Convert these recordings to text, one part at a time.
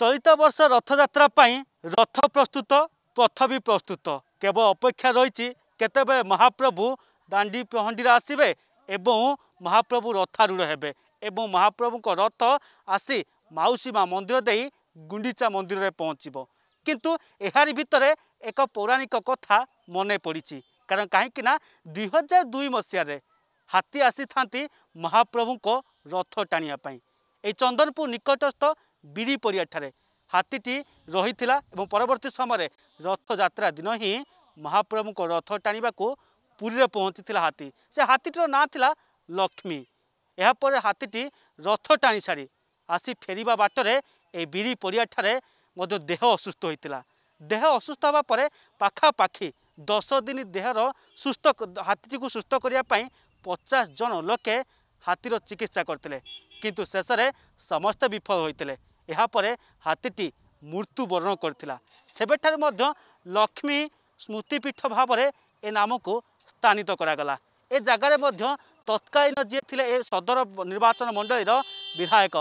ଚଳିତ ବର୍ଷ ରଥଯାତ୍ରା ପାଇଁ ରଥ ପ୍ରସ୍ତୁତ ପଥ ବି ପ୍ରସ୍ତୁତ କେବଳ ଅପେକ୍ଷା ରହିଛି କେତେବେଳେ ମହାପ୍ରଭୁ ଦାଣ୍ଡି ପହଣ୍ଡିରେ ଆସିବେ ଏବଂ ମହାପ୍ରଭୁ ରଥାରୂଢ଼ ହେବେ ଏବଂ ମହାପ୍ରଭୁଙ୍କ ରଥ ଆସି ମାଉସୀ ମା ମନ୍ଦିର ଦେଇ ଗୁଣ୍ଡିଚା ମନ୍ଦିରରେ ପହଞ୍ଚିବ କିନ୍ତୁ ଏହାରି ଭିତରେ ଏକ ପୌରାଣିକ କଥା ମନେ ପଡ଼ିଛି କାରଣ କାହିଁକି ନା ଦୁଇହଜାର ଦୁଇ ମସିହାରେ ହାତୀ ଆସିଥାନ୍ତି ମହାପ୍ରଭୁଙ୍କ ରଥ ଟାଣିବା ପାଇଁ ଏହି ଚନ୍ଦନପୁର ନିକଟସ୍ଥ বিড়ি পড়িয়াঠারে হাতীটি রয়েছিল এবং পরবর্তী সময় রথযাত্রা দিন হি মহাপ্রভুঙ্ রথ টাণবাকে পুরীরে পৌঁছি হাতী সে হাতীটির না লা লক্ষ্মী এরপরে হাতীটি রথ টাণি সারি আসি ফেরিবা বাটরে এই বিড়ি পড়িয়াঠারে মধ্যে দেহ অসুস্থ হয়েছিল দেহ অসুস্থ হওয়া পরে পাখাপাখি দশ দিন দেহর সুস্থ হাতীটি সুস্থ করা পচাশ জন লোকে হাতীর চিকিৎসা করলে কিন্তু শেষে সমস্ত বিফল হয়েছিল ଏହାପରେ ହାତୀଟି ମୃତ୍ୟୁବରଣ କରିଥିଲା ସେବେଠାରୁ ମଧ୍ୟ ଲକ୍ଷ୍ମୀ ସ୍ମୃତିପୀଠ ଭାବରେ ଏ ନାମକୁ ସ୍ଥାନିତ କରାଗଲା ଏ ଜାଗାରେ ମଧ୍ୟ ତତ୍କାଳୀନ ଯିଏ ଥିଲେ ଏ ସଦର ନିର୍ବାଚନ ମଣ୍ଡଳୀର ବିଧାୟକ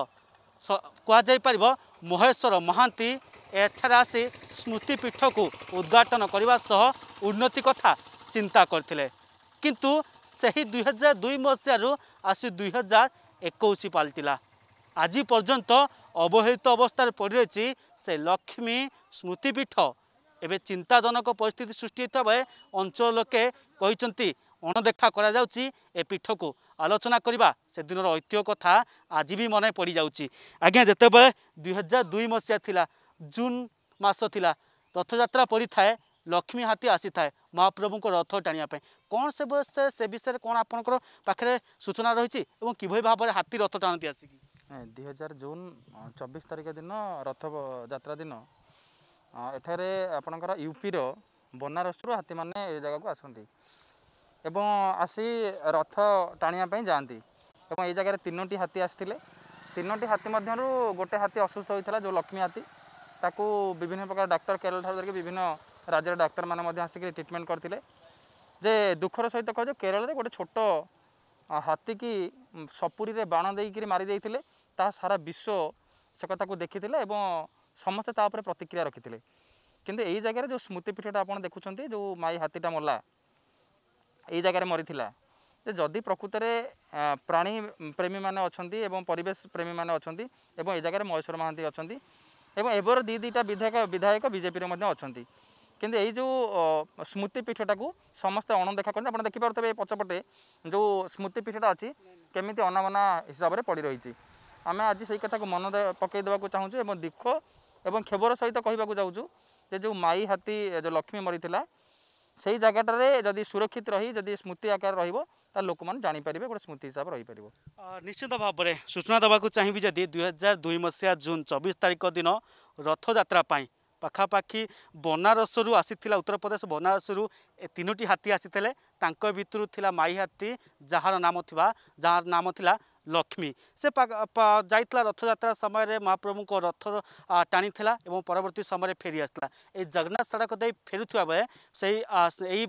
କୁହାଯାଇପାରିବ ମହେଶ୍ୱର ମହାନ୍ତି ଏଠାରେ ଆସି ସ୍ମୃତିପୀଠକୁ ଉଦ୍ଘାଟନ କରିବା ସହ ଉନ୍ନତି କଥା ଚିନ୍ତା କରିଥିଲେ କିନ୍ତୁ ସେହି ଦୁଇହଜାର ଦୁଇ ମସିହାରୁ ଆସି ଦୁଇହଜାର ଏକୋଇଶ ପାଲଟିଲା আজি পর্যন্ত অবহেলিত অবস্থায় পড়ে রয়েছে সে লক্ষ্মী স্মৃতিপীঠ এবে চিন্তাজনক পরিস্থিতি সৃষ্টি হয়ে অঞ্চল লোকে কিন্তু অণদেখা করা যাচ্ছে এ পীঠকু আলোচনা করা সেদিনর ঐতিহ্য কথা আজি বি মনে পড়ি যাচ্ছি আজ্ঞা যেতবে দুই হাজার দুই মশিয়া লা জুন মাস লা রথযাত্রা পড়ি থাকে লক্ষ্মী হাতী আসি থাকে মহাপ্রভুঙ্ রথ টাণিয়া কম সে সে বিষয়ে কম আপনার পাখে সূচনা রয়েছে এবং কিভাবে ভাবে হাতী রথ টাণতি আসিকি ଦୁଇହଜାର ହଜାର ଜୁନ୍ ଚବିଶ ତାରିଖ ଦିନ ରଥଯାତ୍ରା ଦିନ ଏଠାରେ ଆପଣଙ୍କର ୟୁପିର ବନାରସରୁ ହାତୀମାନେ ଏ ଜାଗାକୁ ଆସନ୍ତି ଏବଂ ଆସି ରଥ ଟାଣିବା ପାଇଁ ଯାଆନ୍ତି ଏବଂ ଏଇ ଜାଗାରେ ତିନୋଟି ହାତୀ ଆସିଥିଲେ ତିନୋଟି ହାତୀ ମଧ୍ୟରୁ ଗୋଟେ ହାତୀ ଅସୁସ୍ଥ ହୋଇଥିଲା ଯେଉଁ ଲକ୍ଷ୍ମୀ ହାତୀ ତାକୁ ବିଭିନ୍ନ ପ୍ରକାର ଡାକ୍ତର କେରଳଠାରୁ ଧରିକି ବିଭିନ୍ନ ରାଜ୍ୟର ଡାକ୍ତରମାନେ ମଧ୍ୟ ଆସିକି ଟ୍ରିଟମେଣ୍ଟ କରିଥିଲେ ଯେ ଦୁଃଖର ସହିତ କୁହାଯାଏ କେରଳରେ ଗୋଟେ ଛୋଟ ହାତୀକି ସପୁରୀରେ ବାଣ ଦେଇକିରି ମାରିଦେଇଥିଲେ ତାହା ସାରା ବିଶ୍ୱ ସେ କଥାକୁ ଦେଖିଥିଲେ ଏବଂ ସମସ୍ତେ ତା ଉପରେ ପ୍ରତିକ୍ରିୟା ରଖିଥିଲେ କିନ୍ତୁ ଏଇ ଜାଗାରେ ଯେଉଁ ସ୍ମୃତିପୀଠଟା ଆପଣ ଦେଖୁଛନ୍ତି ଯେଉଁ ମାଇ ହାତୀଟା ମଲା ଏଇ ଜାଗାରେ ମରିଥିଲା ଯେ ଯଦି ପ୍ରକୃତରେ ପ୍ରାଣୀ ପ୍ରେମୀମାନେ ଅଛନ୍ତି ଏବଂ ପରିବେଶ ପ୍ରେମୀମାନେ ଅଛନ୍ତି ଏବଂ ଏ ଜାଗାରେ ମହେଶ୍ୱର ମହାନ୍ତି ଅଛନ୍ତି ଏବଂ ଏବର ଦୁଇ ଦୁଇଟା ବିଧାୟକ ବିଧାୟକ ବିଜେପିରେ ମଧ୍ୟ ଅଛନ୍ତି କିନ୍ତୁ ଏଇ ଯେଉଁ ସ୍ମୃତିପୀଠଟାକୁ ସମସ୍ତେ ଅଣଦେଖା କରନ୍ତି ଆପଣ ଦେଖିପାରୁଥିବେ ଏ ପଛପଟେ ଯେଉଁ ସ୍ମୃତିପୀଠଟା ଅଛି କେମିତି ଅନାବନା ହିସାବରେ ପଡ଼ି ରହିଛି ଆମେ ଆଜି ସେଇ କଥାକୁ ମନ ପକାଇ ଦେବାକୁ ଚାହୁଁଛୁ ଏବଂ ଦୁଃଖ ଏବଂ କ୍ଷୋଭର ସହିତ କହିବାକୁ ଯାଉଛୁ ଯେ ଯେଉଁ ମାଇ ହାତୀ ଯେଉଁ ଲକ୍ଷ୍ମୀ ମରିଥିଲା ସେଇ ଜାଗାଟାରେ ଯଦି ସୁରକ୍ଷିତ ରହି ଯଦି ସ୍ମୃତି ଆକାର ରହିବ ତାହେଲେ ଲୋକମାନେ ଜାଣିପାରିବେ ଗୋଟେ ସ୍ମୃତି ହିସାବରେ ରହିପାରିବ ନିଶ୍ଚିତ ଭାବରେ ସୂଚନା ଦେବାକୁ ଚାହିଁବି ଯଦି ଦୁଇହଜାର ଦୁଇ ମସିହା ଜୁନ୍ ଚବିଶ ତାରିଖ ଦିନ ରଥଯାତ୍ରା ପାଇଁ ପାଖାପାଖି ବନାରସରୁ ଆସିଥିଲା ଉତ୍ତରପ୍ରଦେଶ ବନାରସରୁ ତିନୋଟି ହାତୀ ଆସିଥିଲେ ତାଙ୍କ ଭିତରୁ ଥିଲା ମାଇ ହାତୀ ଯାହାର ନାମ ଥିବା ଯାହାର ନାମ ଥିଲା ଲକ୍ଷ୍ମୀ ସେ ଯାଇଥିଲା ରଥଯାତ୍ରା ସମୟରେ ମହାପ୍ରଭୁଙ୍କ ରଥ ଟାଣିଥିଲା ଏବଂ ପରବର୍ତ୍ତୀ ସମୟରେ ଫେରି ଆସିଥିଲା ଏହି ଜଗନ୍ନାଥ ସଡ଼କ ଦେଇ ଫେରୁଥିବା ବେଳେ ସେଇ ଏହି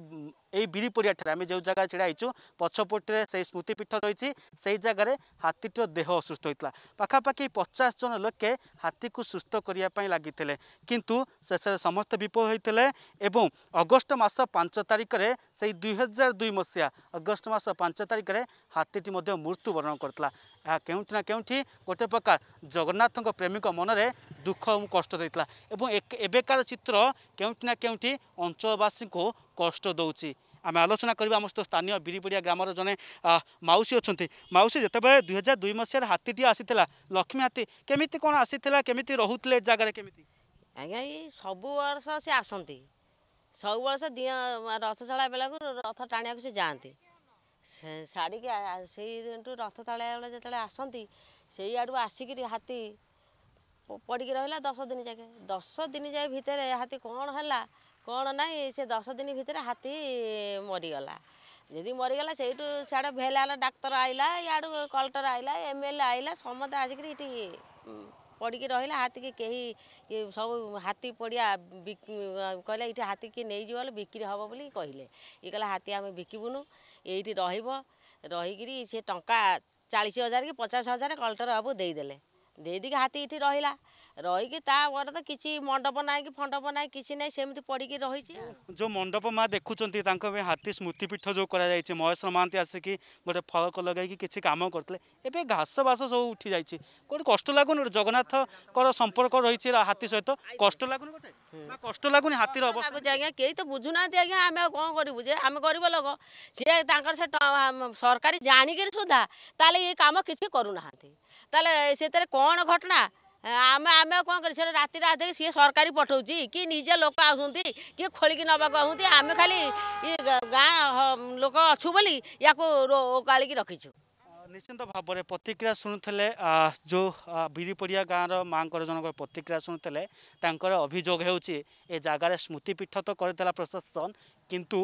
ଏଇ ବିରିପଡ଼ିଆ ଠାରେ ଆମେ ଯେଉଁ ଜାଗାରେ ଛିଡ଼ା ହେଇଛୁ ପଛପଟରେ ସେଇ ସ୍ମୃତିପୀଠ ରହିଛି ସେଇ ଜାଗାରେ ହାତୀଟିର ଦେହ ଅସୁସ୍ଥ ହୋଇଥିଲା ପାଖାପାଖି ପଚାଶ ଜଣ ଲୋକେ ହାତୀକୁ ସୁସ୍ଥ କରିବା ପାଇଁ ଲାଗିଥିଲେ କିନ୍ତୁ ଶେଷରେ ସମସ୍ତେ ବିପଦ ହୋଇଥିଲେ ଏବଂ ଅଗଷ୍ଟ ମାସ ପାଞ୍ଚ ତାରିଖରେ ସେଇ ଦୁଇହଜାର ଦୁଇ ମସିହା ଅଗଷ୍ଟ ମାସ ପାଞ୍ଚ ତାରିଖରେ ହାତୀଟି ମଧ୍ୟ ମୃତ୍ୟୁବରଣ କରିଥିଲା ଏହା କେଉଁଠି ନା କେଉଁଠି ଗୋଟେ ପ୍ରକାର ଜଗନ୍ନାଥଙ୍କ ପ୍ରେମୀଙ୍କ ମନରେ ଦୁଃଖ ଏବଂ କଷ୍ଟ ଦେଇଥିଲା ଏବଂ ଏବେକାର ଚିତ୍ର କେଉଁଠି ନା କେଉଁଠି ଅଞ୍ଚଳବାସୀଙ୍କୁ କଷ୍ଟ ଦେଉଛି ଆମେ ଆଲୋଚନା କରିବା ଆମ ସହିତ ସ୍ଥାନୀୟ ବିରିପଡ଼ିଆ ଗ୍ରାମର ଜଣେ ମାଉସୀ ଅଛନ୍ତି ମାଉସୀ ଯେତେବେଳେ ଦୁଇହଜାର ଦୁଇ ମସିହାରେ ହାତୀଟିଏ ଆସିଥିଲା ଲକ୍ଷ୍ମୀ ହାତୀ କେମିତି କ'ଣ ଆସିଥିଲା କେମିତି ରହୁଥିଲେ ଜାଗାରେ କେମିତି ଆଜ୍ଞା ଏଇ ସବୁ ବର୍ଷ ସେ ଆସନ୍ତି ସବୁ ବର୍ଷ ରଥଶାଳା ବେଳକୁ ରଥ ଟାଣିବାକୁ ସେ ଯାଆନ୍ତି ସାରିକି ସେଇଠୁ ରଥ ତାଳିଆ ବେଳେ ଯେତେବେଳେ ଆସନ୍ତି ସେଇଆଡ଼ୁ ଆସିକିରି ହାତୀ ପଡ଼ିକି ରହିଲା ଦଶ ଦିନ ଯାକେ ଦଶ ଦିନ ଯାଏ ଭିତରେ ହାତୀ କ'ଣ ହେଲା କ'ଣ ନାହିଁ ସେ ଦଶ ଦିନ ଭିତରେ ହାତୀ ମରିଗଲା ଯଦି ମରିଗଲା ସେଇଠୁ ସିଆଡ଼େ ଭେଲା ହେଲା ଡାକ୍ତର ଆଇଲା ଇଆଡ଼ୁ କଲେକ୍ଟର ଆଇଲା ଏମ୍ ଏଲ୍ ଏ ଆଇଲା ସମସ୍ତେ ଆସିକିରି ଏଠି ପଡ଼ିକି ରହିଲା ହାତୀକି କେହି ସବୁ ହାତୀ ପଡ଼ିଆ କହିଲେ ଏଇଠି ହାତୀ କିଏ ନେଇଯିବ ବୋଲି ବିକ୍ରି ହେବ ବୋଲି କହିଲେ ଇଏ କହିଲା ହାତୀ ଆମେ ବିକିବୁନୁ ଏଇଠି ରହିବ ରହିକିରି ସେ ଟଙ୍କା ଚାଳିଶ ହଜାର କି ପଚାଶ ହଜାର କଲଟର ବାବୁ ଦେଇଦେଲେ ଦେଇଦେଇକି ହାତୀ ଏଠି ରହିଲା ରହିକି ତାପରେ ତ କିଛି ମଣ୍ଡପ ନାହିଁ କି ଫଣ୍ଡପ ନାହିଁ କିଛି ନାହିଁ ସେମିତି ପଡ଼ିକି ରହିଛି ଯେଉଁ ମଣ୍ଡପ ମା ଦେଖୁଛନ୍ତି ତାଙ୍କ ପାଇଁ ହାତୀ ସ୍ମୃତିପୀଠ ଯେଉଁ କରାଯାଇଛି ମହେଶ ମହାନ୍ତି ଆସିକି ଗୋଟେ ଫଳକ ଲଗାଇକି କିଛି କାମ କରିଥିଲେ ଏବେ ଘାସ ବାସ ସବୁ ଉଠିଯାଇଛି ଯାଇଛି କେଉଁଠି କଷ୍ଟ ଲାଗୁନି ଜଗନ୍ନାଥଙ୍କର ସମ୍ପର୍କ ରହିଛି ହାତୀ ସହିତ କଷ୍ଟ ଲାଗୁନି ଗୋଟେ কষ্ট লাগুনি হাতির অবস্থা লাগুছে আজ্ঞা কেই তো বুঝু না আজ্ঞা আমি আর কোন করিবু যে আমি গরিব লোক সে তাঁকর সে সরকারি জাণিকি সুদ্ধা তাহলে এই কাম কিছু করু না তাহলে সেতরে কোন ঘটনা ଆମେ ଆମେ କ'ଣ କରି সে ରାତି ରାତି ସିଏ ସରକାରୀ ପଠାଉଛି କି ନିଜେ ଲୋକ ଆସୁଛନ୍ତି କିଏ ଖୋଳିକି ନେବାକୁ ଆସୁଛନ୍ତି ଆମେ ଖାଲି ଗାଁ ଲୋକ ଅଛୁ ବୋଲି ୟାକୁ ଓକାଳିକି ରଖିଛୁ ନିଶ୍ଚିନ୍ତ ଭାବରେ ପ୍ରତିକ୍ରିୟା ଶୁଣୁଥିଲେ ଯେଉଁ ବିରିପଡ଼ିଆ ଗାଁର ମାଆଙ୍କର ଜଣଙ୍କର ପ୍ରତିକ୍ରିୟା ଶୁଣୁଥିଲେ ତାଙ୍କର ଅଭିଯୋଗ ହେଉଛି ଏ ଜାଗାରେ ସ୍ମୃତିପୀଠ ତ କରିଦେଲା ପ୍ରଶାସନ কিন্তু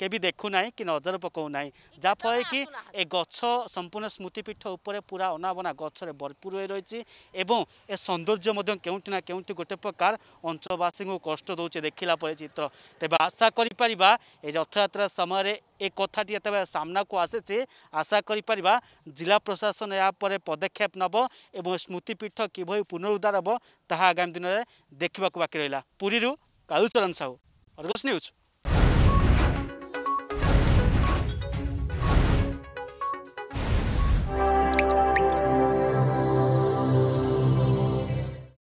କେବେ ଦେଖୁନାହିଁ କି ନଜର ପକାଉନାହିଁ ଯାହାଫଳରେ କି ଏ ଗଛ ସମ୍ପୂର୍ଣ୍ଣ ସ୍ମୃତିପୀଠ ଉପରେ ପୁରା ଅନାବନା ଗଛରେ ଭରପୁର ହୋଇ ରହିଛି ଏବଂ ଏ ସୌନ୍ଦର୍ଯ୍ୟ ମଧ୍ୟ କେଉଁଠି ନା କେଉଁଠି ଗୋଟେ ପ୍ରକାର ଅଞ୍ଚଳବାସୀଙ୍କୁ କଷ୍ଟ ଦେଉଛି ଦେଖିଲା ପରେ ଚିତ୍ର ତେବେ ଆଶା କରିପାରିବା ଏ ରଥଯାତ୍ରା ସମୟରେ ଏ କଥାଟି ଯେତେବେଳେ ସାମ୍ନାକୁ ଆସିଛି ଆଶା କରିପାରିବା ଜିଲ୍ଲା ପ୍ରଶାସନ ଏହା ପରେ ପଦକ୍ଷେପ ନେବ ଏବଂ ସ୍ମୃତିପୀଠ କିଭଳି ପୁନରୁଦ୍ଧାର ହେବ ତାହା ଆଗାମୀ ଦିନରେ ଦେଖିବାକୁ ବାକି ରହିଲା ପୁରୀରୁ କାଳୁଚରଣ ସାହୁ ଅର୍ଗସ୍ ନ୍ୟୁଜ୍